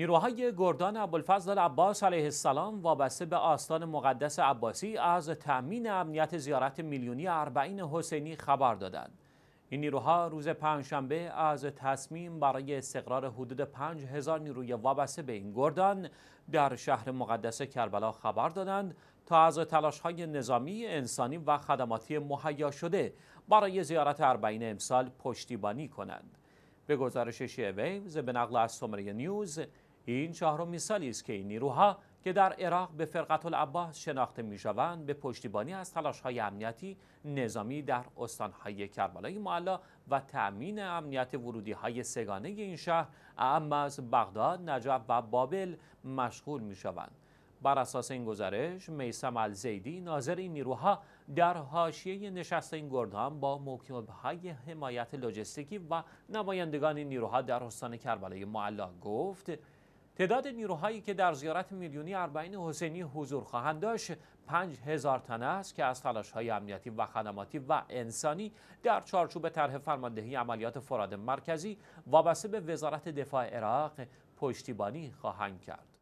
نیروهای گردان ابوالفضل عباس علیه السلام وابسته به آستان مقدس عباسی از تأمین امنیت زیارت میلیونی اربعین حسینی خبر دادند. این نیروها روز پنجشنبه از تصمیم برای استقرار حدود 5000 نیروی وابسته به این گردان در شهر مقدس کربلا خبر دادند تا از تلاش‌های نظامی، انسانی و خدماتی مهیا شده برای زیارت اربعین امسال پشتیبانی کنند. به گزارش شیعه ویوز به نقل از نیوز این شهر مثالی است که این نیروها که در عراق به فرقت العباس شناخته میشوند به پشتیبانی از های امنیتی نظامی در استانهای کربلای معلا و تأمین امنیت ورودی های سگانه این شهر اما از بغداد، نجف و بابل مشغول شوند. بر اساس این گزارش میسم الزیدی ناظر این نیروها در حاشیه نشست این گردان با های حمایت لوجستیکی و نمایندگان نیروها در استان کربلای معلا گفت تعداد نیروهایی که در زیارت میلیونی اربعین حسینی حضور خواهند داشت 5000 تنه است که از تلاش‌های امنیتی و خدماتی و انسانی در چارچوب طرح فرماندهی عملیات فراد مرکزی وابسته به وزارت دفاع عراق پشتیبانی خواهند کرد.